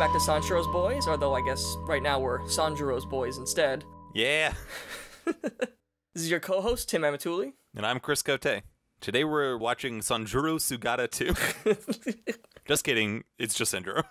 back to Sanjuro's Boys, although I guess right now we're Sanjuro's Boys instead. Yeah. this is your co host, Tim Amatuli. And I'm Chris Cote. Today we're watching Sanjuro Sugata 2. just kidding, it's just Sanjuro.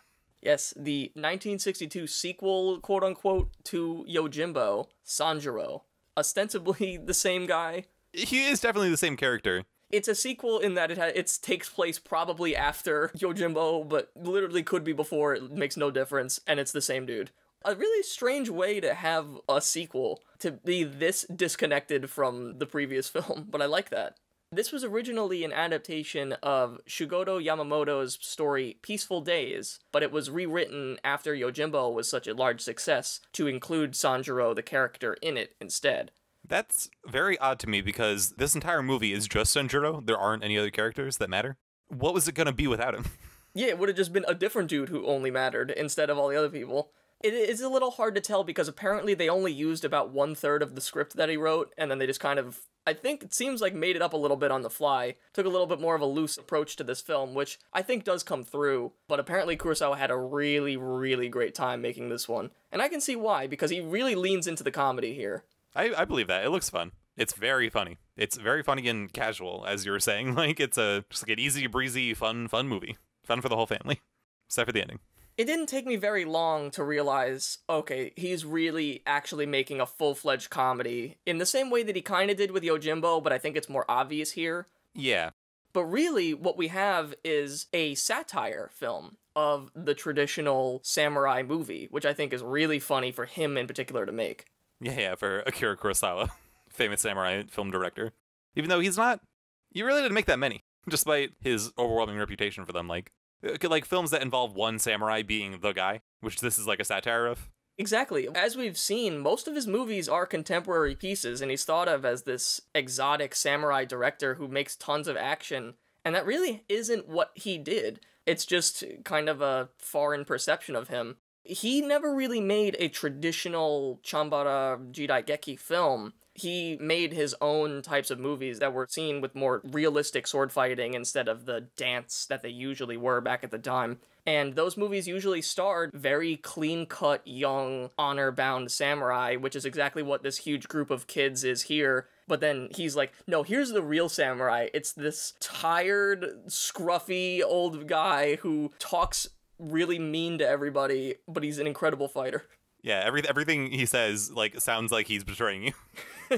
Yes, the 1962 sequel, quote unquote, to Yojimbo, Sanjuro. Ostensibly the same guy. He is definitely the same character. It's a sequel in that it ha- it takes place probably after Yojimbo, but literally could be before. It makes no difference, and it's the same dude. A really strange way to have a sequel to be this disconnected from the previous film, but I like that. This was originally an adaptation of Shugoto Yamamoto's story Peaceful Days, but it was rewritten after Yojimbo was such a large success to include Sanjuro, the character, in it instead. That's very odd to me because this entire movie is just Sanjuro. There aren't any other characters that matter. What was it going to be without him? yeah, it would have just been a different dude who only mattered instead of all the other people. It is a little hard to tell because apparently they only used about one third of the script that he wrote, and then they just kind of, I think it seems like made it up a little bit on the fly, took a little bit more of a loose approach to this film, which I think does come through. But apparently Kurosawa had a really, really great time making this one. And I can see why, because he really leans into the comedy here. I, I believe that. It looks fun. It's very funny. It's very funny and casual, as you were saying. Like it's a just like an easy breezy, fun, fun movie. Fun for the whole family. Except for the ending. It didn't take me very long to realize, okay, he's really actually making a full fledged comedy in the same way that he kinda did with Yojimbo, but I think it's more obvious here. Yeah. But really, what we have is a satire film of the traditional samurai movie, which I think is really funny for him in particular to make. Yeah, yeah, for Akira Kurosawa, famous samurai film director. Even though he's not, he really didn't make that many, despite his overwhelming reputation for them. Like, uh, like films that involve one samurai being the guy, which this is like a satire of. Exactly. As we've seen, most of his movies are contemporary pieces, and he's thought of as this exotic samurai director who makes tons of action, and that really isn't what he did. It's just kind of a foreign perception of him he never really made a traditional Chambara Jidai Geki film. He made his own types of movies that were seen with more realistic sword fighting instead of the dance that they usually were back at the time. And those movies usually starred very clean cut, young, honor bound samurai, which is exactly what this huge group of kids is here. But then he's like, no, here's the real samurai. It's this tired, scruffy old guy who talks really mean to everybody, but he's an incredible fighter. Yeah, every, everything he says like sounds like he's betraying you.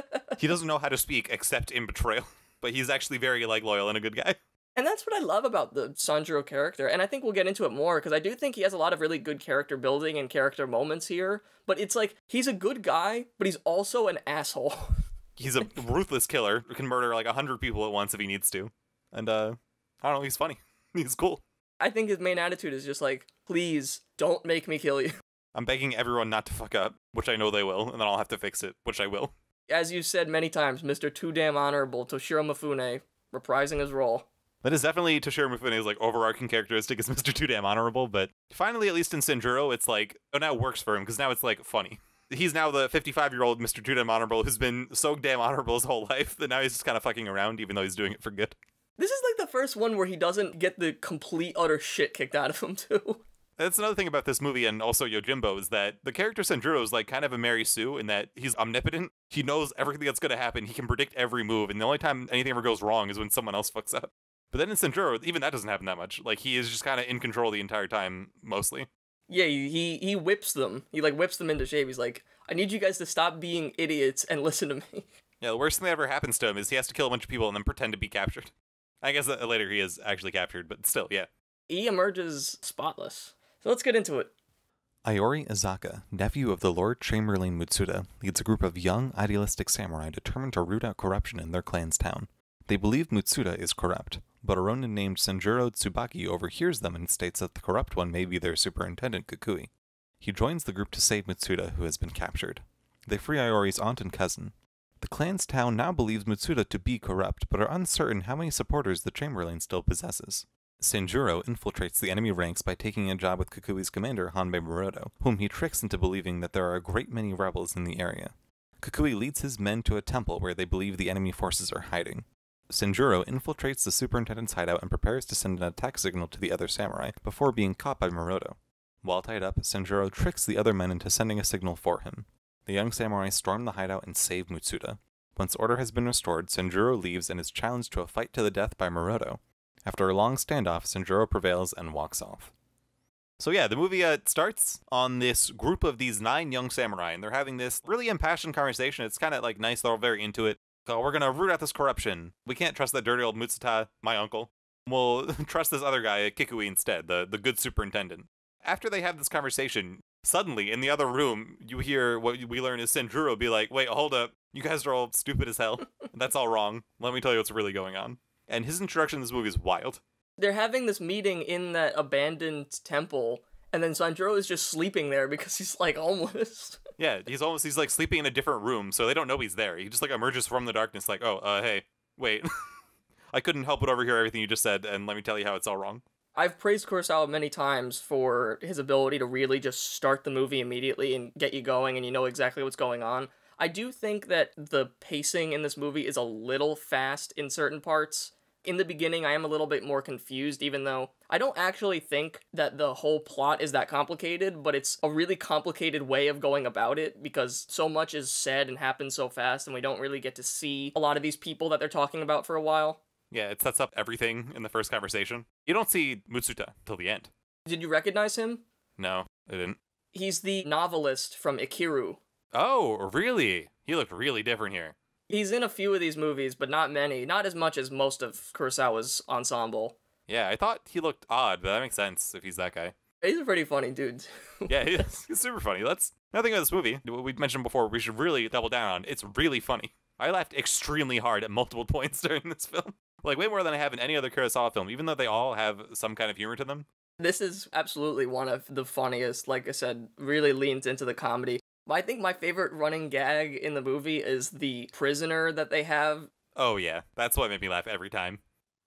he doesn't know how to speak except in betrayal, but he's actually very like loyal and a good guy. And that's what I love about the Sanjuro character. And I think we'll get into it more because I do think he has a lot of really good character building and character moments here. But it's like he's a good guy, but he's also an asshole. he's a ruthless killer who can murder like 100 people at once if he needs to. And uh I don't know, he's funny. He's cool. I think his main attitude is just like, please don't make me kill you. I'm begging everyone not to fuck up, which I know they will, and then I'll have to fix it, which I will. As you've said many times, Mr. Too Damn Honorable Toshiro Mifune reprising his role. That is definitely Toshiro Mifune's like overarching characteristic is Mr. Too Damn Honorable, but finally, at least in Sinjuro, it's like oh now it works for him because now it's like funny. He's now the 55 year old Mr. Too Damn Honorable who's been so damn honorable his whole life that now he's just kind of fucking around, even though he's doing it for good. This is like the first one where he doesn't get the complete utter shit kicked out of him too. That's another thing about this movie and also Yojimbo is that the character Sanjuro is like kind of a Mary Sue in that he's omnipotent. He knows everything that's going to happen. He can predict every move. And the only time anything ever goes wrong is when someone else fucks up. But then in Sanjuro, even that doesn't happen that much. Like he is just kind of in control the entire time, mostly. Yeah, he he whips them. He like whips them into shape. He's like, I need you guys to stop being idiots and listen to me. Yeah, the worst thing that ever happens to him is he has to kill a bunch of people and then pretend to be captured. I guess uh, later he is actually captured, but still, yeah. He emerges spotless. So let's get into it. Iori Izaka, nephew of the Lord Chamberlain Mutsuda, leads a group of young, idealistic samurai determined to root out corruption in their clan's town. They believe Mutsuda is corrupt, but a ronin named Senjuro Tsubaki overhears them and states that the corrupt one may be their superintendent Kukui. He joins the group to save Mutsuda, who has been captured. They free Iori's aunt and cousin, the clan's town now believes Mutsuda to be corrupt, but are uncertain how many supporters the Chamberlain still possesses. Sanjuro infiltrates the enemy ranks by taking a job with Kakui's commander, Hanbei Moroto, whom he tricks into believing that there are a great many rebels in the area. Kakui leads his men to a temple where they believe the enemy forces are hiding. Sanjuro infiltrates the superintendent's hideout and prepares to send an attack signal to the other samurai before being caught by Moroto. While tied up, Sanjuro tricks the other men into sending a signal for him the young samurai storm the hideout and save Mutsuda. Once order has been restored, Sanjuro leaves and is challenged to a fight to the death by Moroto. After a long standoff, Sanjuro prevails and walks off. So yeah, the movie uh, starts on this group of these nine young samurai, and they're having this really impassioned conversation. It's kind of like nice; they're all very into it. So we're gonna root out this corruption. We can't trust that dirty old Mutsuta, my uncle. We'll trust this other guy, Kikui, instead, the the good superintendent. After they have this conversation, suddenly in the other room, you hear what we learn is Sanjuro be like, wait, hold up. You guys are all stupid as hell. That's all wrong. Let me tell you what's really going on. And his introduction to this movie is wild. They're having this meeting in that abandoned temple, and then Sanjuro is just sleeping there because he's like almost. yeah, he's almost, he's like sleeping in a different room, so they don't know he's there. He just like emerges from the darkness, like, oh, uh, hey, wait. I couldn't help but overhear everything you just said, and let me tell you how it's all wrong. I've praised Kurosawa many times for his ability to really just start the movie immediately and get you going and you know exactly what's going on. I do think that the pacing in this movie is a little fast in certain parts. In the beginning, I am a little bit more confused, even though I don't actually think that the whole plot is that complicated, but it's a really complicated way of going about it because so much is said and happens so fast, and we don't really get to see a lot of these people that they're talking about for a while. Yeah, it sets up everything in the first conversation. You don't see Mutsuta till the end. Did you recognize him? No, I didn't. He's the novelist from Ikiru. Oh, really? He looked really different here. He's in a few of these movies, but not many. Not as much as most of Kurosawa's ensemble. Yeah, I thought he looked odd, but that makes sense if he's that guy. He's a pretty funny dude. yeah, he's, he's super funny. That's nothing about this movie. What we mentioned before, we should really double down on. It's really funny. I laughed extremely hard at multiple points during this film like way more than I have in any other Kurosawa film, even though they all have some kind of humor to them. This is absolutely one of the funniest. Like I said, really leans into the comedy. I think my favorite running gag in the movie is the prisoner that they have. Oh yeah, that's what made me laugh every time.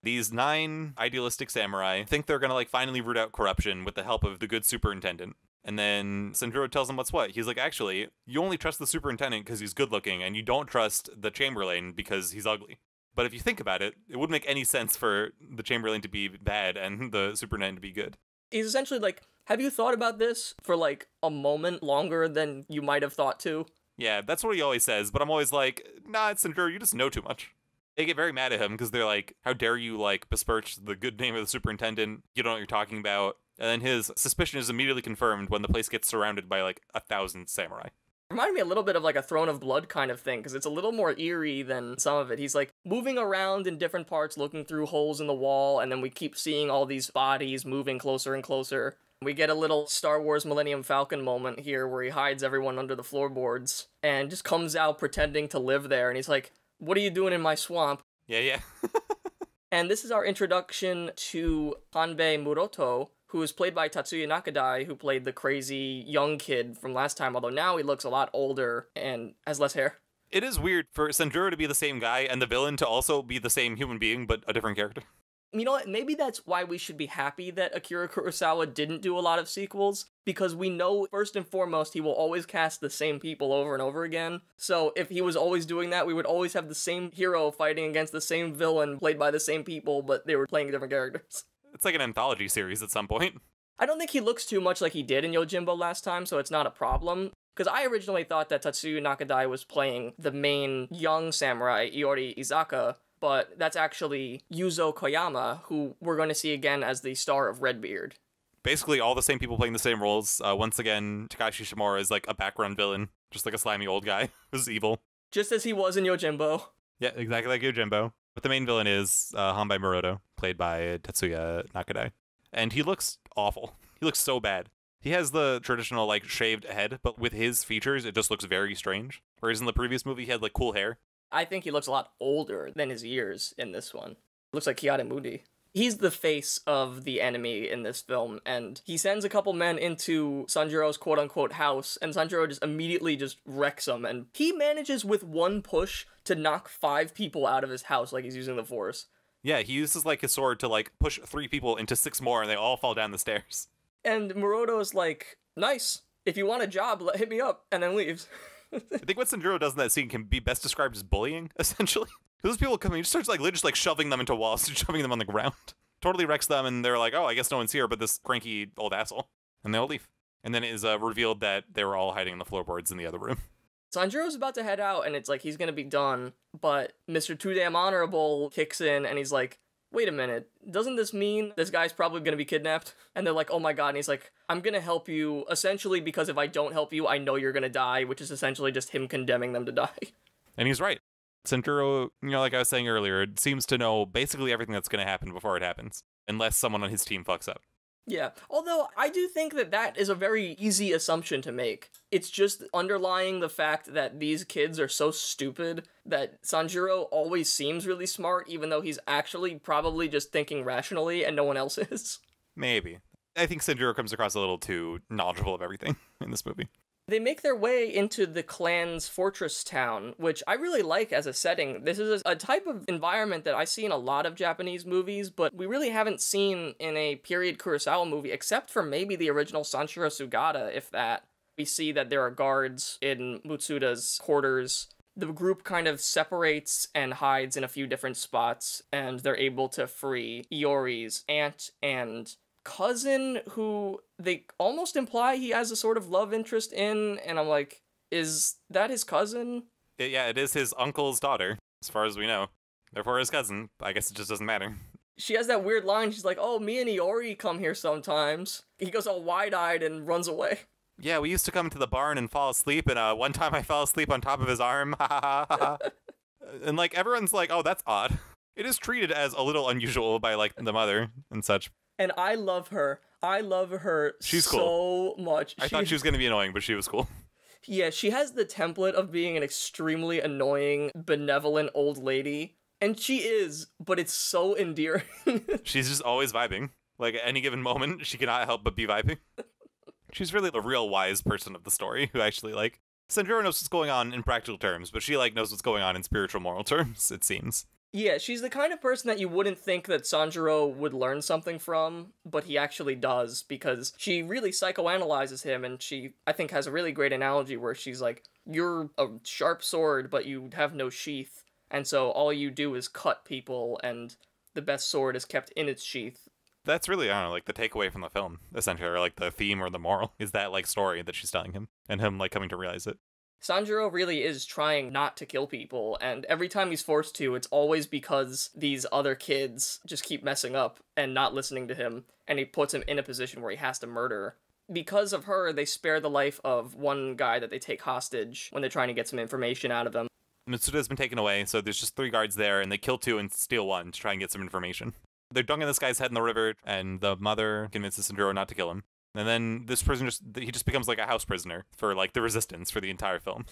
These nine idealistic samurai think they're gonna like finally root out corruption with the help of the good superintendent. And then Sandro tells him what's what. He's like, actually, you only trust the superintendent because he's good looking, and you don't trust the chamberlain because he's ugly. But if you think about it, it wouldn't make any sense for the Chamberlain to be bad and the superintendent to be good. He's essentially like, have you thought about this for like a moment longer than you might have thought to? Yeah, that's what he always says, but I'm always like, nah, Senator, you just know too much. They get very mad at him because they're like, how dare you like besmirch the good name of the superintendent? You don't know what you're talking about. And then his suspicion is immediately confirmed when the place gets surrounded by like a thousand samurai reminded me a little bit of like a Throne of Blood kind of thing, because it's a little more eerie than some of it. He's like moving around in different parts, looking through holes in the wall, and then we keep seeing all these bodies moving closer and closer. We get a little Star Wars Millennium Falcon moment here where he hides everyone under the floorboards and just comes out pretending to live there, and he's like, What are you doing in my swamp? Yeah, yeah. and this is our introduction to Hanbei Muroto, who is played by Tatsuya Nakadai, who played the crazy young kid from last time, although now he looks a lot older and has less hair. It is weird for Sanjuro to be the same guy and the villain to also be the same human being, but a different character. You know what? Maybe that's why we should be happy that Akira Kurosawa didn't do a lot of sequels, because we know, first and foremost, he will always cast the same people over and over again. So if he was always doing that, we would always have the same hero fighting against the same villain played by the same people, but they were playing different characters it's like an anthology series at some point. I don't think he looks too much like he did in Yojimbo last time, so it's not a problem. Because I originally thought that Tatsuya Nakadai was playing the main young samurai, Iori Izaka, but that's actually Yuzo Koyama, who we're going to see again as the star of Redbeard. Basically, all the same people playing the same roles. Uh, once again, Takashi Shimura is like a background villain, just like a slimy old guy who's evil. Just as he was in Yojimbo. Yeah, exactly like Yojimbo. But the main villain is uh, Moroto, played by Tetsuya Nakadai. And he looks awful. He looks so bad. He has the traditional, like, shaved head, but with his features, it just looks very strange. Whereas in the previous movie, he had, like, cool hair. I think he looks a lot older than his years in this one. Looks like Kiara Moody. He's the face of the enemy in this film, and he sends a couple men into Sanjiro's quote unquote house, and Sanjiro just immediately just wrecks them, and he manages with one push to knock five people out of his house like he's using the force. Yeah, he uses like his sword to like push three people into six more, and they all fall down the stairs. And Morodo's like, nice. If you want a job, hit me up, and then leaves. I think what Sanjuro does in that scene can be best described as bullying, essentially those people come, he just starts like just like shoving them into walls and shoving them on the ground. totally wrecks them, and they're like, oh, I guess no one's here but this cranky old asshole. And they all leave. And then it is uh, revealed that they were all hiding in the floorboards in the other room. Sanjiro's about to head out, and it's like he's gonna be done, but Mr. Too Damn Honorable kicks in, and he's like, wait a minute, doesn't this mean this guy's probably gonna be kidnapped? And they're like, oh my god, and he's like, I'm gonna help you, essentially because if I don't help you, I know you're gonna die, which is essentially just him condemning them to die. And he's right. Centuro, you know, like I was saying earlier, seems to know basically everything that's going to happen before it happens, unless someone on his team fucks up. Yeah, although I do think that that is a very easy assumption to make. It's just underlying the fact that these kids are so stupid that Sanjiro always seems really smart, even though he's actually probably just thinking rationally and no one else is. Maybe. I think Sanjiro comes across a little too knowledgeable of everything in this movie. They make their way into the clan's fortress town, which I really like as a setting. This is a type of environment that I see in a lot of Japanese movies, but we really haven't seen in a period Kurosawa movie, except for maybe the original Sanshiro Sugata, if that. We see that there are guards in Mutsuda's quarters the group kind of separates and hides in a few different spots, and they're able to free Iori's aunt and cousin who they almost imply he has a sort of love interest in, and I'm like, is that his cousin? It, yeah, it is his uncle's daughter, as far as we know. Therefore, his cousin. I guess it just doesn't matter. She has that weird line. She's like, "Oh, me and Iori come here sometimes." He goes all wide-eyed and runs away. Yeah, we used to come to the barn and fall asleep, and uh, one time I fell asleep on top of his arm. and like everyone's like, "Oh, that's odd." It is treated as a little unusual by like the mother and such, and I love her. I love her She's so cool. much. I she, thought she was going to be annoying, but she was cool. Yeah, she has the template of being an extremely annoying, benevolent old lady. And she is, but it's so endearing. She's just always vibing. Like at any given moment, she cannot help but be vibing. She's really the real wise person of the story who actually like Sandra knows what's going on in practical terms, but she like knows what's going on in spiritual moral terms, it seems. Yeah, she's the kind of person that you wouldn't think that Sanjuro would learn something from, but he actually does because she really psychoanalyzes him and she I think has a really great analogy where she's like, "You're a sharp sword, but you have no sheath, and so all you do is cut people and the best sword is kept in its sheath." That's really, I don't know, like the takeaway from the film, essentially, or like the theme or the moral is that like story that she's telling him and him like coming to realize it. Sanjiro really is trying not to kill people, and every time he's forced to, it's always because these other kids just keep messing up and not listening to him, and he puts him in a position where he has to murder. Because of her, they spare the life of one guy that they take hostage when they're trying to get some information out of them. Mitsuda's been taken away, so there's just three guards there, and they kill two and steal one to try and get some information. They're dunking this guy's head in the river, and the mother convinces Sanjuro not to kill him and then this prisoner just he just becomes like a house prisoner for like the resistance for the entire film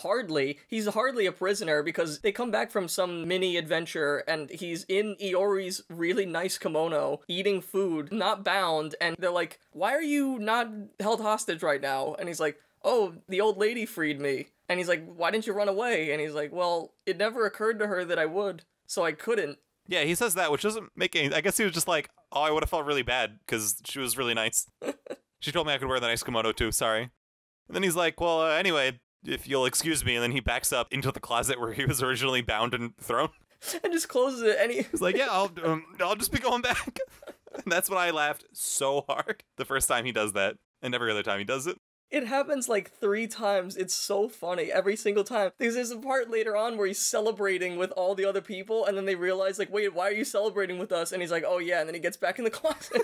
hardly he's hardly a prisoner because they come back from some mini adventure and he's in iori's really nice kimono eating food not bound and they're like why are you not held hostage right now and he's like oh the old lady freed me and he's like why didn't you run away and he's like well it never occurred to her that i would so i couldn't yeah, he says that, which doesn't make any. I guess he was just like, "Oh, I would have felt really bad because she was really nice. she told me I could wear the nice kimono too. Sorry." And then he's like, "Well, uh, anyway, if you'll excuse me," and then he backs up into the closet where he was originally bound and thrown, and just closes it. And he's like, "Yeah, I'll um, I'll just be going back." and that's when I laughed so hard the first time he does that, and every other time he does it. It happens like three times. It's so funny every single time. Because there's a part later on where he's celebrating with all the other people, and then they realize, like, wait, why are you celebrating with us? And he's like, oh yeah, and then he gets back in the closet.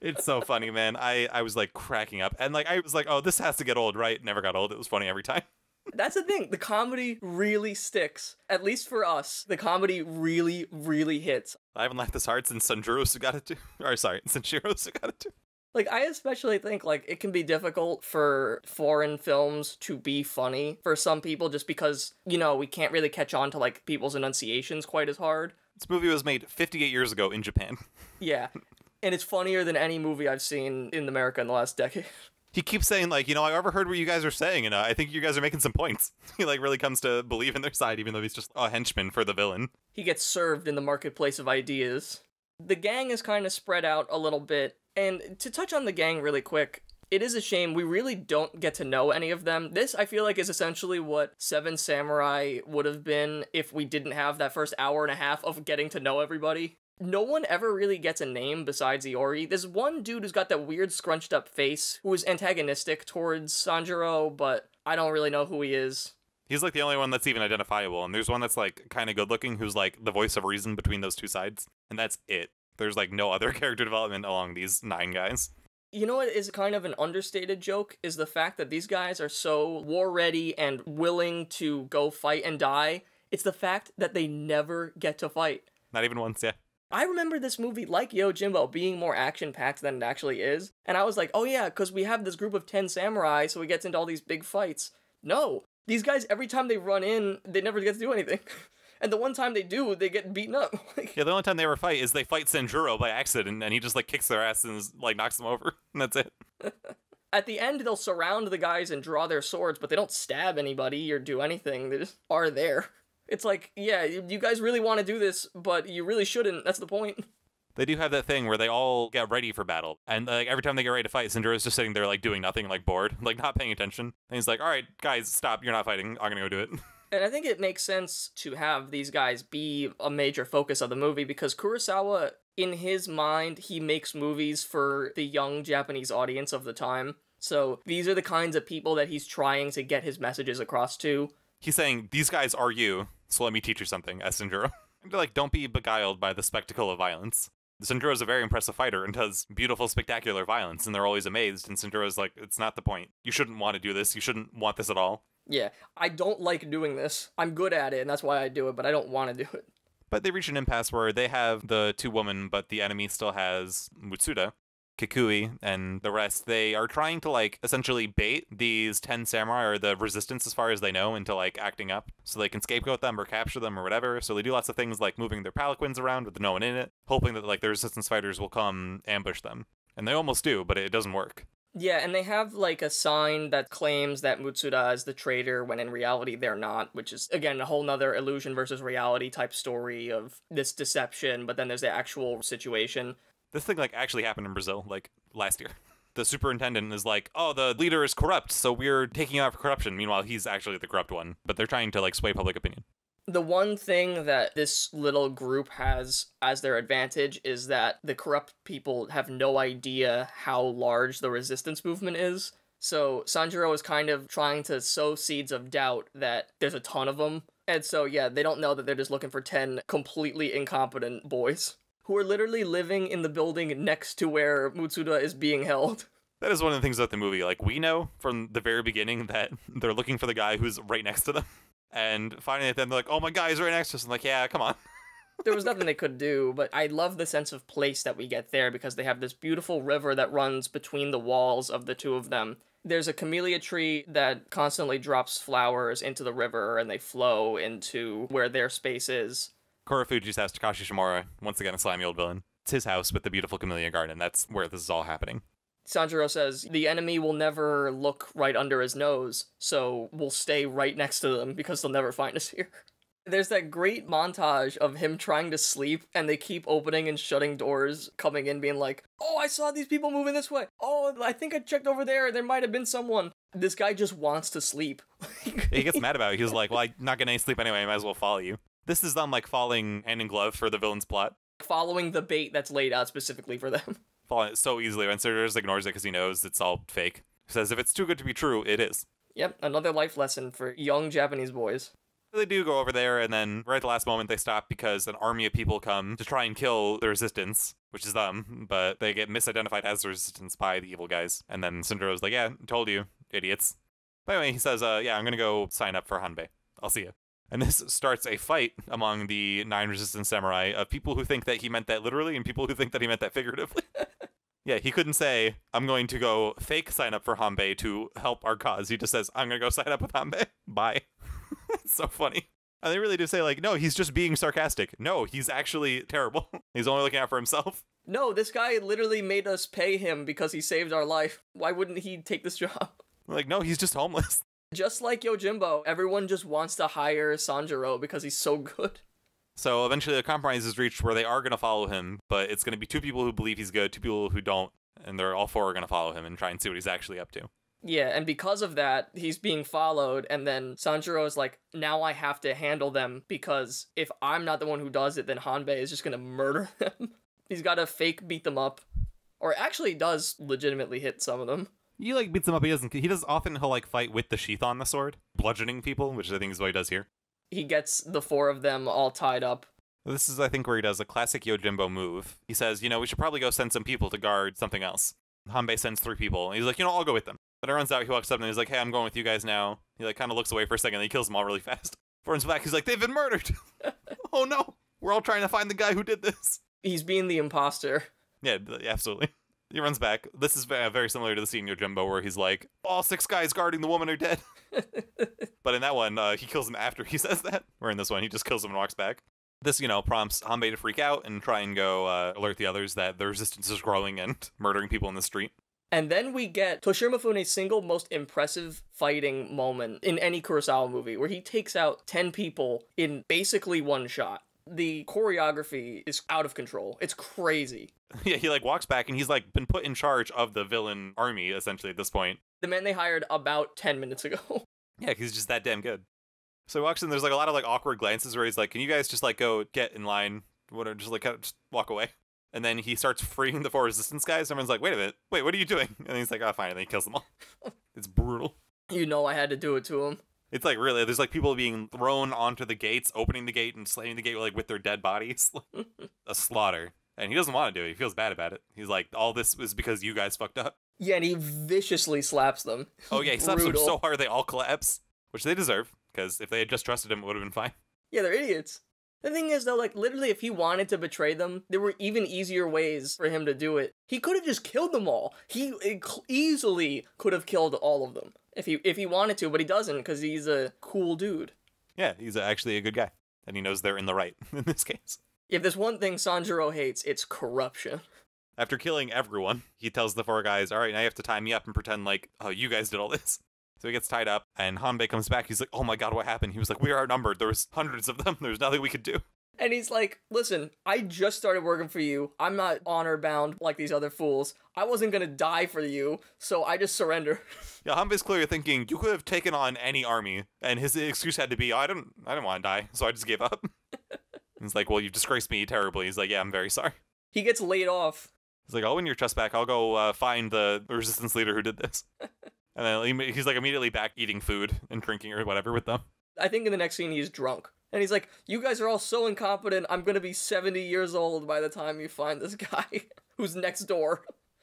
it's so funny, man. I, I was like cracking up. And like, I was like, oh, this has to get old, right? Never got old. It was funny every time. That's the thing. The comedy really sticks. At least for us, the comedy really, really hits. I haven't laughed this hard since Sanjuro Sugata 2. Or sorry, got Sugata 2. Like, I especially think, like, it can be difficult for foreign films to be funny for some people just because, you know, we can't really catch on to, like, people's enunciations quite as hard. This movie was made 58 years ago in Japan. yeah. And it's funnier than any movie I've seen in America in the last decade. He keeps saying, like, you know, I overheard what you guys are saying, and uh, I think you guys are making some points. he, like, really comes to believe in their side, even though he's just a henchman for the villain. He gets served in the marketplace of ideas the gang is kind of spread out a little bit. And to touch on the gang really quick, it is a shame we really don't get to know any of them. This, I feel like, is essentially what Seven Samurai would have been if we didn't have that first hour and a half of getting to know everybody. No one ever really gets a name besides Iori. There's one dude who's got that weird scrunched up face who is antagonistic towards Sanjuro, but I don't really know who he is. He's like the only one that's even identifiable, and there's one that's like kind of good looking who's like the voice of reason between those two sides, and that's it. There's like no other character development along these nine guys. You know what is kind of an understated joke is the fact that these guys are so war ready and willing to go fight and die. It's the fact that they never get to fight. Not even once, yeah. I remember this movie, like Yo Jimbo, being more action packed than it actually is. And I was like, oh yeah, because we have this group of 10 samurai, so he gets into all these big fights. No, these guys, every time they run in, they never get to do anything. And the one time they do, they get beaten up. yeah, the only time they ever fight is they fight Sanjuro by accident, and he just like kicks their ass and like knocks them over, and that's it. At the end, they'll surround the guys and draw their swords, but they don't stab anybody or do anything. They just are there. It's like, yeah, you guys really want to do this, but you really shouldn't. That's the point. They do have that thing where they all get ready for battle, and like every time they get ready to fight, is just sitting there like doing nothing, like bored, like not paying attention. And he's like, "All right, guys, stop! You're not fighting. I'm gonna go do it." And I think it makes sense to have these guys be a major focus of the movie because Kurosawa, in his mind, he makes movies for the young Japanese audience of the time. So these are the kinds of people that he's trying to get his messages across to. He's saying, These guys are you, so let me teach you something, Essenduro. like, don't be beguiled by the spectacle of violence. Sindro is a very impressive fighter and does beautiful, spectacular violence, and they're always amazed. And is like, it's not the point. You shouldn't want to do this. You shouldn't want this at all. Yeah, I don't like doing this. I'm good at it, and that's why I do it, but I don't want to do it. But they reach an impasse where they have the two women, but the enemy still has Mutsuda, Kikui and the rest, they are trying to like essentially bait these 10 samurai or the resistance as far as they know into like acting up so they can scapegoat them or capture them or whatever. So they do lots of things like moving their palanquins around with no one in it, hoping that like the resistance fighters will come ambush them. And they almost do, but it doesn't work. Yeah, and they have like a sign that claims that Mutsuda is the traitor when in reality they're not, which is again a whole nother illusion versus reality type story of this deception, but then there's the actual situation. This thing like actually happened in Brazil like last year. The superintendent is like, "Oh, the leader is corrupt, so we're taking out for corruption." Meanwhile, he's actually the corrupt one, but they're trying to like sway public opinion. The one thing that this little group has as their advantage is that the corrupt people have no idea how large the resistance movement is. So Sanjiro is kind of trying to sow seeds of doubt that there's a ton of them. And so, yeah, they don't know that they're just looking for 10 completely incompetent boys who are literally living in the building next to where Mutsuda is being held. That is one of the things about the movie. Like, we know from the very beginning that they're looking for the guy who's right next to them. And finally, at the end, they're like, oh my god, he's right next to us. I'm like, yeah, come on. there was nothing they could do, but I love the sense of place that we get there because they have this beautiful river that runs between the walls of the two of them. There's a camellia tree that constantly drops flowers into the river and they flow into where their space is. Korofuji's house, Takashi Shimura, once again a slimy old villain. It's his house with the beautiful camellia garden. That's where this is all happening. Sanjiro says, The enemy will never look right under his nose, so we'll stay right next to them because they'll never find us here. There's that great montage of him trying to sleep, and they keep opening and shutting doors, coming in, being like, Oh, I saw these people moving this way. Oh, I think I checked over there. There might have been someone. This guy just wants to sleep. he gets mad about it. He's like, Well, I'm not getting any sleep anyway. I might as well follow you. This is them um, like falling hand in glove for the villain's plot. Following the bait that's laid out specifically for them. Falling so easily. Rensselaer just ignores it because he knows it's all fake. Says if it's too good to be true, it is. Yep, another life lesson for young Japanese boys. They do go over there, and then right at the last moment, they stop because an army of people come to try and kill the resistance, which is them, but they get misidentified as the resistance by the evil guys. And then Cinderella's like, Yeah, told you, idiots. But anyway, he says, uh, Yeah, I'm going to go sign up for Hanbei. I'll see you. And this starts a fight among the nine resistance samurai of people who think that he meant that literally and people who think that he meant that figuratively. yeah, he couldn't say, I'm going to go fake sign up for Hanbei to help our cause. He just says, I'm going to go sign up with Hanbei. Bye. it's so funny. And they really do say, like, no, he's just being sarcastic. No, he's actually terrible. he's only looking out for himself. No, this guy literally made us pay him because he saved our life. Why wouldn't he take this job? Like, no, he's just homeless. Just like Yojimbo, everyone just wants to hire Sanjiro because he's so good. So eventually a compromise is reached where they are going to follow him, but it's going to be two people who believe he's good, two people who don't, and they're all four are going to follow him and try and see what he's actually up to. Yeah, and because of that, he's being followed, and then Sanjiro is like, now I have to handle them because if I'm not the one who does it, then Hanbei is just gonna murder them. he's gotta fake beat them up. Or actually does legitimately hit some of them. He like beats him up. He doesn't. He does often. He'll like fight with the sheath on the sword, bludgeoning people, which I think is what he does here. He gets the four of them all tied up. This is, I think, where he does a classic Yojimbo move. He says, "You know, we should probably go send some people to guard something else." Hanbei sends three people. And he's like, "You know, I'll go with them." But it runs out. He walks up and he's like, "Hey, I'm going with you guys now." He like kind of looks away for a second. And he kills them all really fast. Runs back. He's like, "They've been murdered." oh no! We're all trying to find the guy who did this. He's being the imposter. Yeah, absolutely. He runs back. This is very similar to the senior Jumbo where he's like, all six guys guarding the woman are dead. but in that one, uh, he kills him after he says that. Where in this one, he just kills him and walks back. This, you know, prompts Hanbei to freak out and try and go uh, alert the others that the resistance is growing and murdering people in the street. And then we get Toshiro Mifune's single most impressive fighting moment in any Kurosawa movie, where he takes out 10 people in basically one shot the choreography is out of control. It's crazy. Yeah, he like walks back and he's like been put in charge of the villain army essentially at this point. The man they hired about 10 minutes ago. Yeah, he's just that damn good. So he walks in there's like a lot of like awkward glances where he's like, "Can you guys just like go get in line? What just like just walk away." And then he starts freeing the four resistance guys. Someone's like, "Wait a minute. Wait, what are you doing?" And he's like, "Oh, fine." And then he kills them all. it's brutal. You know I had to do it to him. It's like really, there's like people being thrown onto the gates, opening the gate and slamming the gate like with their dead bodies, a slaughter. And he doesn't want to do it. He feels bad about it. He's like, all this was because you guys fucked up. Yeah, and he viciously slaps them. Oh yeah, he slaps them so hard they all collapse, which they deserve. Because if they had just trusted him, it would have been fine. Yeah, they're idiots. The thing is, though, like, literally, if he wanted to betray them, there were even easier ways for him to do it. He could have just killed them all. He eh, easily could have killed all of them if he if he wanted to, but he doesn't because he's a cool dude. Yeah, he's actually a good guy, and he knows they're in the right in this case. If there's one thing Sanjuro hates, it's corruption. After killing everyone, he tells the four guys, "All right, now you have to tie me up and pretend like oh you guys did all this." So he gets tied up, and Hanbei comes back. He's like, "Oh my god, what happened?" He was like, "We are outnumbered. There was hundreds of them. There's nothing we could do." And he's like, listen, I just started working for you. I'm not honor bound like these other fools. I wasn't going to die for you, so I just surrender. Yeah, Humvee's clearly thinking, you could have taken on any army. And his excuse had to be, I don't, I didn't want to die, so I just gave up. he's like, well, you've disgraced me terribly. He's like, yeah, I'm very sorry. He gets laid off. He's like, I'll win your trust back. I'll go uh, find the resistance leader who did this. and then he's like immediately back eating food and drinking or whatever with them. I think in the next scene he's drunk. And he's like, You guys are all so incompetent. I'm going to be 70 years old by the time you find this guy who's next door.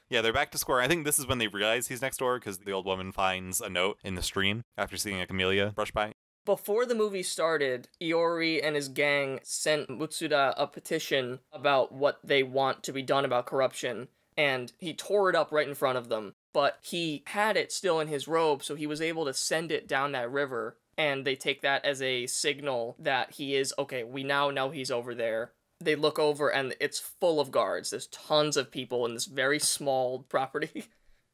Yeah, they're back to square. I think this is when they realize he's next door because the old woman finds a note in the stream after seeing a camellia brush by. Before the movie started, Iori and his gang sent Mutsuda a petition about what they want to be done about corruption, and he tore it up right in front of them. But he had it still in his robe, so he was able to send it down that river and they take that as a signal that he is okay, we now know he's over there. They look over and it's full of guards. There's tons of people in this very small property.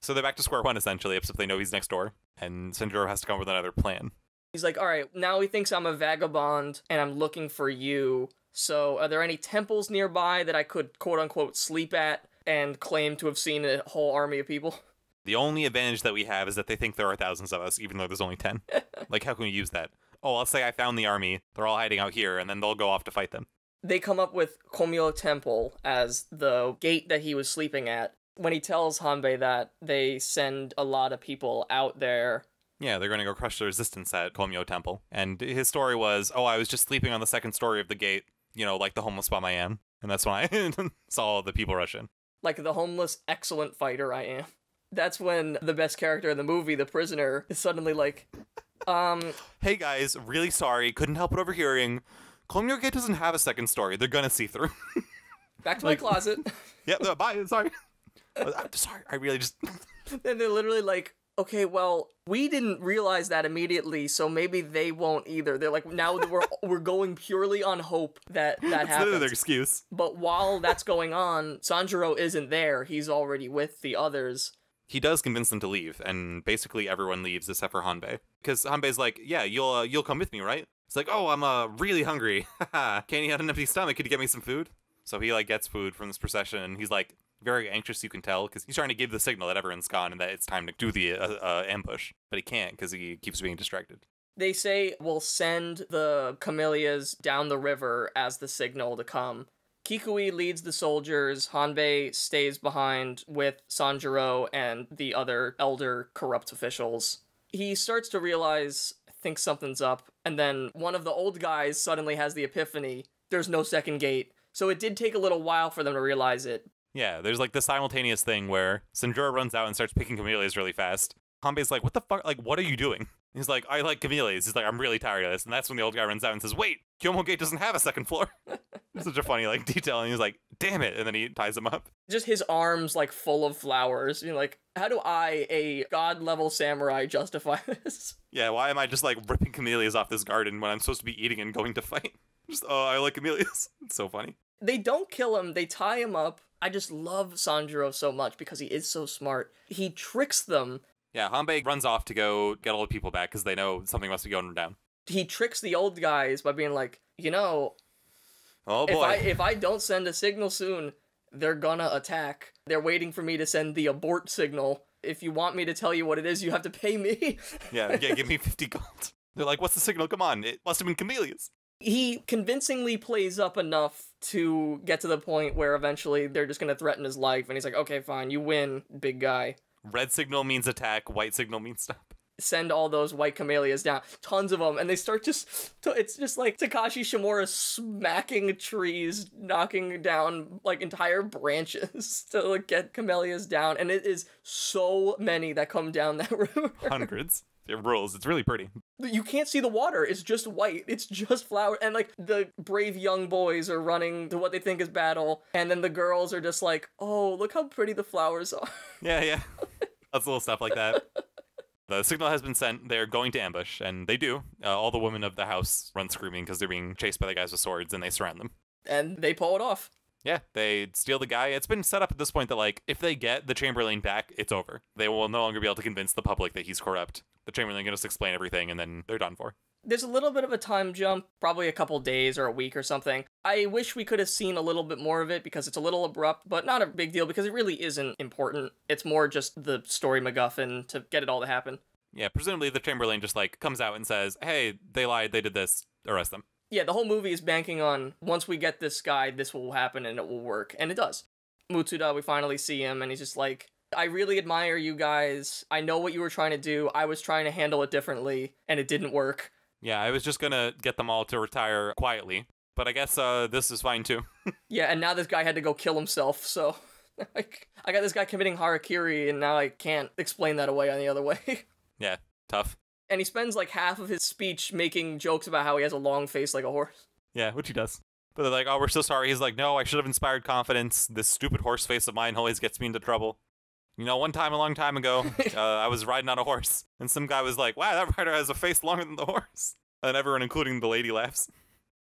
So they're back to square one essentially, except they know he's next door, and senator has to come up with another plan. He's like, all right, now he thinks I'm a vagabond and I'm looking for you. So, are there any temples nearby that I could quote unquote sleep at and claim to have seen a whole army of people? The only advantage that we have is that they think there are thousands of us, even though there's only 10. like, how can we use that? Oh, I'll say I found the army. They're all hiding out here, and then they'll go off to fight them. They come up with Komio Temple as the gate that he was sleeping at. When he tells Hanbei that, they send a lot of people out there yeah, they're going to go crush the resistance at Komyo Temple. And his story was, oh, I was just sleeping on the second story of the gate, you know, like the homeless bum I am. And that's when I saw the people rush in. Like the homeless, excellent fighter I am that's when the best character in the movie, the prisoner, is suddenly like, um, "Hey guys, really sorry, couldn't help but overhearing. Colonial Gate doesn't have a second story. They're gonna see through." Back to like, my closet. yeah, no, uh, bye. Sorry. Uh, I'm sorry. I really just. then they're literally like, okay, well, we didn't realize that immediately, so maybe they won't either. They're like, now we're we're going purely on hope that that that's happens. Another excuse. But while that's going on, Sanjuro isn't there. He's already with the others he does convince them to leave, and basically everyone leaves except for Hanbei. Because Hanbei's like, "Yeah, you'll uh, you'll come with me, right?" It's like, "Oh, I'm uh, really hungry. Can't have an empty stomach? Could you get me some food?" So he like gets food from this procession, and he's like very anxious. You can tell because he's trying to give the signal that everyone's gone and that it's time to do the uh, uh, ambush, but he can't because he keeps being distracted. They say we'll send the camellias down the river as the signal to come, Kikui leads the soldiers, Hanbei stays behind with Sanjuro and the other elder corrupt officials. He starts to realize, thinks something's up, and then one of the old guys suddenly has the epiphany there's no second gate. So it did take a little while for them to realize it. Yeah, there's like the simultaneous thing where Sanjuro runs out and starts picking camellias really fast. Hanbei's like, what the fuck? Like, what are you doing? He's like, I like camellias. He's like, I'm really tired of this. And that's when the old guy runs out and says, Wait, Kyomo Gate doesn't have a second floor. it's such a funny like detail. And he's like, Damn it. And then he ties him up. Just his arms like full of flowers. You're like, How do I, a god level samurai, justify this? Yeah, why am I just like ripping camellias off this garden when I'm supposed to be eating and going to fight? Just, oh, I like camellias. It's so funny. They don't kill him, they tie him up. I just love Sanjuro so much because he is so smart. He tricks them yeah, Hanbei runs off to go get all the people back because they know something must be going down. He tricks the old guys by being like, you know, oh boy, if I, if I don't send a signal soon, they're gonna attack. They're waiting for me to send the abort signal. If you want me to tell you what it is, you have to pay me. yeah, yeah, give me 50 gold. They're like, what's the signal? Come on, it must have been camellias. He convincingly plays up enough to get to the point where eventually they're just gonna threaten his life, and he's like, okay, fine, you win, big guy. Red signal means attack, white signal means stop. Send all those white camellias down. Tons of them. And they start just. To, it's just like Takashi Shimura smacking trees, knocking down like entire branches to like, get camellias down. And it is so many that come down that river. Hundreds it rules. It's really pretty. You can't see the water. It's just white. It's just flower. And like the brave young boys are running to what they think is battle, and then the girls are just like, "Oh, look how pretty the flowers are." Yeah, yeah. That's little stuff like that. The signal has been sent. They're going to ambush, and they do. Uh, all the women of the house run screaming because they're being chased by the guys with swords, and they surround them. And they pull it off yeah, they steal the guy. It's been set up at this point that like if they get the Chamberlain back, it's over. They will no longer be able to convince the public that he's corrupt. The Chamberlain can just explain everything and then they're done for. There's a little bit of a time jump, probably a couple days or a week or something. I wish we could have seen a little bit more of it because it's a little abrupt, but not a big deal because it really isn't important. It's more just the story MacGuffin to get it all to happen. Yeah, presumably the Chamberlain just like comes out and says, "Hey, they lied, they did this, arrest them." yeah, the whole movie is banking on once we get this guy, this will happen and it will work. And it does. Mutsuda, we finally see him, and he's just like, I really admire you guys. I know what you were trying to do. I was trying to handle it differently, and it didn't work. Yeah, I was just going to get them all to retire quietly, but I guess uh, this is fine too. yeah, and now this guy had to go kill himself, so. like, I got this guy committing harakiri, and now I can't explain that away any other way. yeah, tough and he spends like half of his speech making jokes about how he has a long face like a horse. Yeah, which he does. But they're like, "Oh, we're so sorry." He's like, "No, I should have inspired confidence. This stupid horse face of mine always gets me into trouble." You know, one time a long time ago, uh, I was riding on a horse, and some guy was like, "Wow, that rider has a face longer than the horse," and everyone, including the lady, laughs.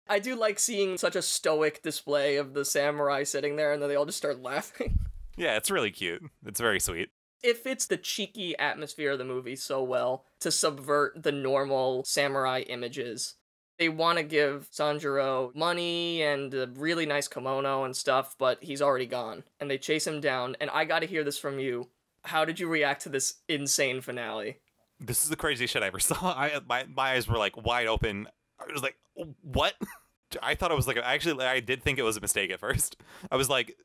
I do like seeing such a stoic display of the samurai sitting there, and then they all just start laughing. Yeah, it's really cute. It's very sweet it fits the cheeky atmosphere of the movie so well to subvert the normal samurai images. They want to give Sanjuro money and a really nice kimono and stuff, but he's already gone. And they chase him down. And I got to hear this from you. How did you react to this insane finale? This is the craziest shit I ever saw. I my, my eyes were like wide open. I was like, what? I thought it was like actually I did think it was a mistake at first. I was like,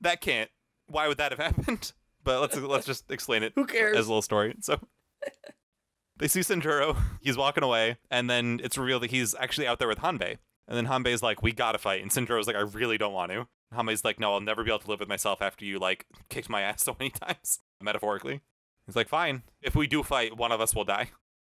that can't. Why would that have happened? but let's let's just explain it. Who cares? As a little story. So they see Sinjuro. He's walking away, and then it's revealed that he's actually out there with Hanbei. And then Hanbei's like, "We gotta fight," and Sinduro's like, "I really don't want to." Hanbei's like, "No, I'll never be able to live with myself after you like kicked my ass so many times, metaphorically." He's like, "Fine, if we do fight, one of us will die."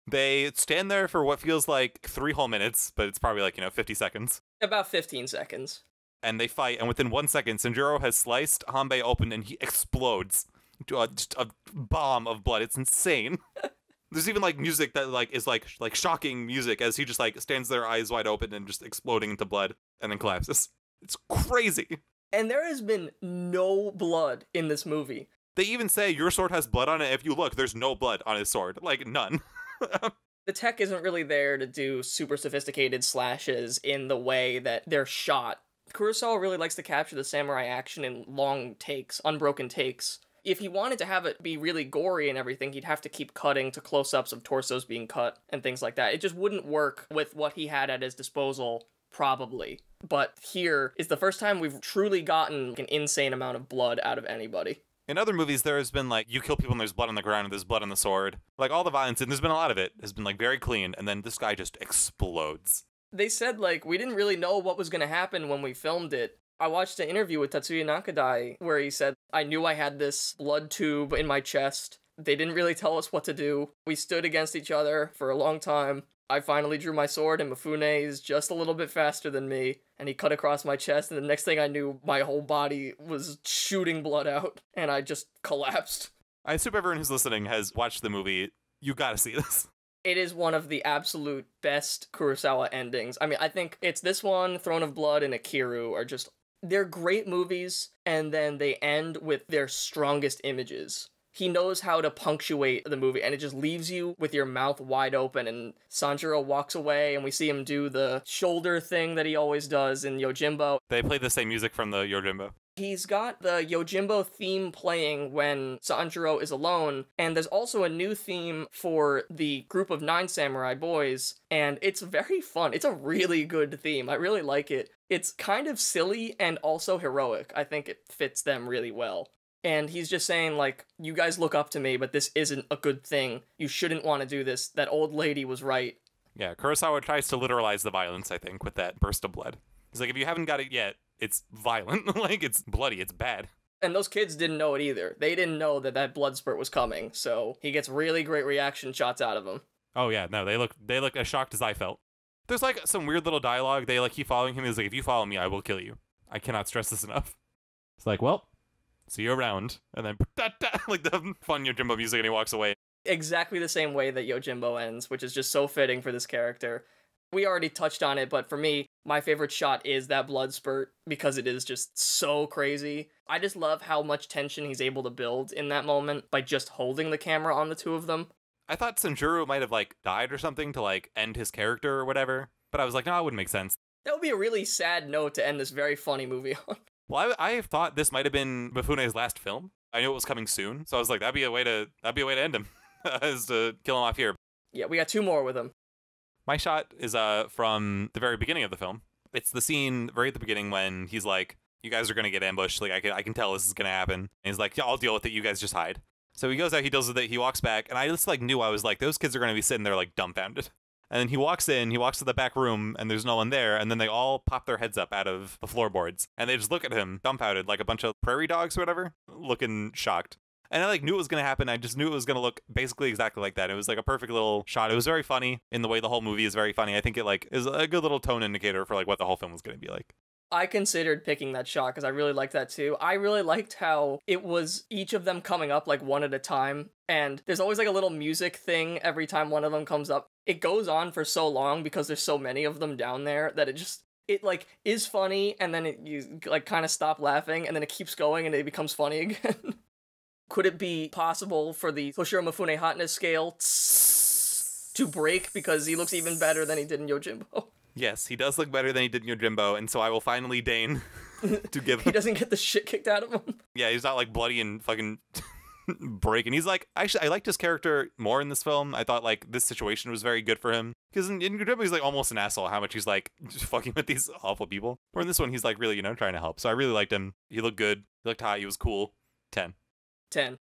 They stand there for what feels like three whole minutes, but it's probably like you know fifty seconds. About fifteen seconds. And they fight, and within one second, Sinjuro has sliced Hanbei open, and he explodes. Uh, a bomb of blood. It's insane. There's even like music that like is like like shocking music as he just like stands there eyes wide open and just exploding into blood and then collapses. It's crazy. And there has been no blood in this movie. They even say your sword has blood on it. If you look, there's no blood on his sword. Like none. the tech isn't really there to do super sophisticated slashes in the way that they're shot. Kurosawa really likes to capture the samurai action in long takes, unbroken takes, if he wanted to have it be really gory and everything, he'd have to keep cutting to close ups of torsos being cut and things like that. It just wouldn't work with what he had at his disposal, probably. But here is the first time we've truly gotten like, an insane amount of blood out of anybody. In other movies, there has been like you kill people and there's blood on the ground and there's blood on the sword. Like all the violence, and there's been a lot of it, has been like very clean, and then this guy just explodes. They said like we didn't really know what was gonna happen when we filmed it, I watched an interview with Tatsuya Nakadai where he said, I knew I had this blood tube in my chest. They didn't really tell us what to do. We stood against each other for a long time. I finally drew my sword, and Mifune is just a little bit faster than me, and he cut across my chest, and the next thing I knew, my whole body was shooting blood out, and I just collapsed. I assume everyone who's listening has watched the movie. You gotta see this. It is one of the absolute best Kurosawa endings. I mean, I think it's this one, Throne of Blood, and Akiru are just they're great movies, and then they end with their strongest images. He knows how to punctuate the movie, and it just leaves you with your mouth wide open. And Sanjiro walks away, and we see him do the shoulder thing that he always does in Yojimbo. They play the same music from the Yojimbo. He's got the Yojimbo theme playing when Sanjiro is alone, and there's also a new theme for the group of nine samurai boys, and it's very fun. It's a really good theme. I really like it. It's kind of silly and also heroic. I think it fits them really well. And he's just saying, like, you guys look up to me, but this isn't a good thing. You shouldn't want to do this. That old lady was right. Yeah, Kurosawa tries to literalize the violence, I think, with that burst of blood. He's like, if you haven't got it yet, it's violent. like, it's bloody, it's bad. And those kids didn't know it either. They didn't know that that blood spurt was coming. So he gets really great reaction shots out of them. Oh yeah, no, they look they look as shocked as I felt. There's like some weird little dialogue. They like keep following him. He's like, if you follow me, I will kill you. I cannot stress this enough. It's like, well, see you around. And then like the fun Yojimbo music and he walks away. Exactly the same way that Yojimbo ends, which is just so fitting for this character. We already touched on it, but for me, my favorite shot is that blood spurt because it is just so crazy. I just love how much tension he's able to build in that moment by just holding the camera on the two of them. I thought Sanjuro might have like died or something to like end his character or whatever, but I was like, no, it wouldn't make sense. That would be a really sad note to end this very funny movie on. Well, I, I thought this might have been Mifune's last film. I knew it was coming soon, so I was like, that'd be a way to that'd be a way to end him, is to kill him off here. Yeah, we got two more with him. My shot is uh from the very beginning of the film. It's the scene right at the beginning when he's like, "You guys are gonna get ambushed. Like I can I can tell this is gonna happen." And he's like, "Yeah, I'll deal with it. You guys just hide." So he goes out, he deals with it, he walks back, and I just like knew I was like, those kids are going to be sitting there like dumbfounded. And then he walks in, he walks to the back room, and there's no one there. And then they all pop their heads up out of the floorboards, and they just look at him, dumbfounded, like a bunch of prairie dogs or whatever, looking shocked. And I like knew it was gonna happen. I just knew it was gonna look basically exactly like that. It was like a perfect little shot. It was very funny in the way the whole movie is very funny. I think it like is a good little tone indicator for like what the whole film was gonna be like. I considered picking that shot because I really liked that too. I really liked how it was each of them coming up like one at a time, and there's always like a little music thing every time one of them comes up. It goes on for so long because there's so many of them down there that it just it like is funny and then it you like kind of stop laughing and then it keeps going and it becomes funny again. Could it be possible for the Hoshiro Mifune hotness scale to break because he looks even better than he did in Yojimbo? Yes, he does look better than he did in your Jimbo, and so I will finally deign to give. he doesn't get the shit kicked out of him. Yeah, he's not like bloody and fucking breaking. He's like, actually, I liked his character more in this film. I thought like this situation was very good for him because in, in your Jimbo he's like almost an asshole. How much he's like fucking with these awful people. Or in this one, he's like really you know trying to help. So I really liked him. He looked good. He looked hot. He was cool. Ten. Ten.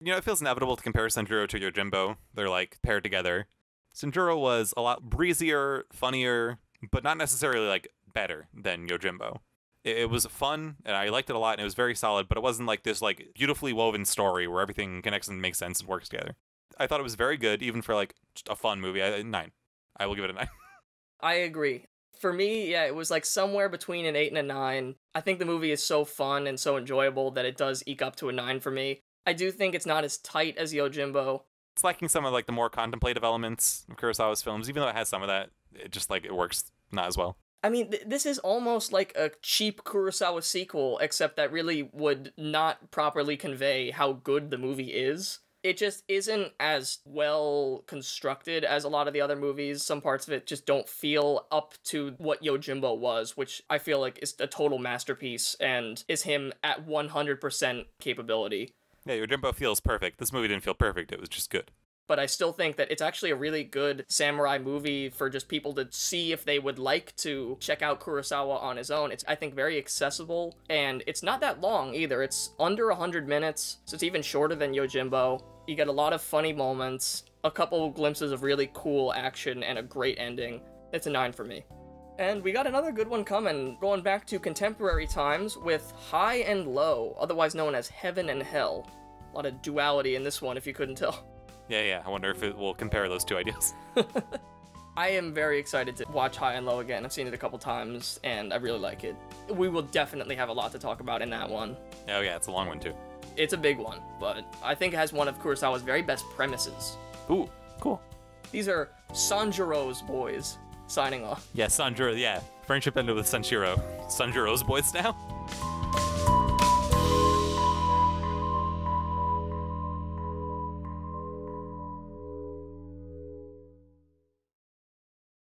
You know, it feels inevitable to compare Sanjuro to Yojimbo. They're like paired together. Sanjuro was a lot breezier, funnier, but not necessarily like better than Yojimbo. It, it, was fun and I liked it a lot and it was very solid, but it wasn't like this like beautifully woven story where everything connects and makes sense and works together. I thought it was very good, even for like a fun movie. I, nine. I will give it a nine. I agree. For me, yeah, it was like somewhere between an eight and a nine. I think the movie is so fun and so enjoyable that it does eke up to a nine for me. I do think it's not as tight as Yojimbo, it's lacking some of like the more contemplative elements of Kurosawa's films, even though it has some of that. It just like it works not as well. I mean, th- this is almost like a cheap Kurosawa sequel, except that really would not properly convey how good the movie is. It just isn't as well constructed as a lot of the other movies. Some parts of it just don't feel up to what Yojimbo was, which I feel like is a total masterpiece and is him at 100% capability. Yeah, your Yojimbo feels perfect. This movie didn't feel perfect, it was just good. But I still think that it's actually a really good samurai movie for just people to see if they would like to check out Kurosawa on his own. It's, I think, very accessible, and it's not that long either. It's under 100 minutes, so it's even shorter than Yojimbo. You get a lot of funny moments, a couple glimpses of really cool action, and a great ending. It's a 9 for me. And we got another good one coming, going back to contemporary times with High and Low, otherwise known as Heaven and Hell. A lot of duality in this one, if you couldn't tell. Yeah, yeah, I wonder if it will compare those two ideas. I am very excited to watch High and Low again. I've seen it a couple times, and I really like it. We will definitely have a lot to talk about in that one. Oh, yeah, it's a long one, too. It's a big one, but I think it has one of Kurosawa's very best premises. Ooh, cool. These are Sanjiro's boys signing off. Yeah, Sanjuro. Yeah, friendship ended with Sanjuro. Sanjuro's boys now.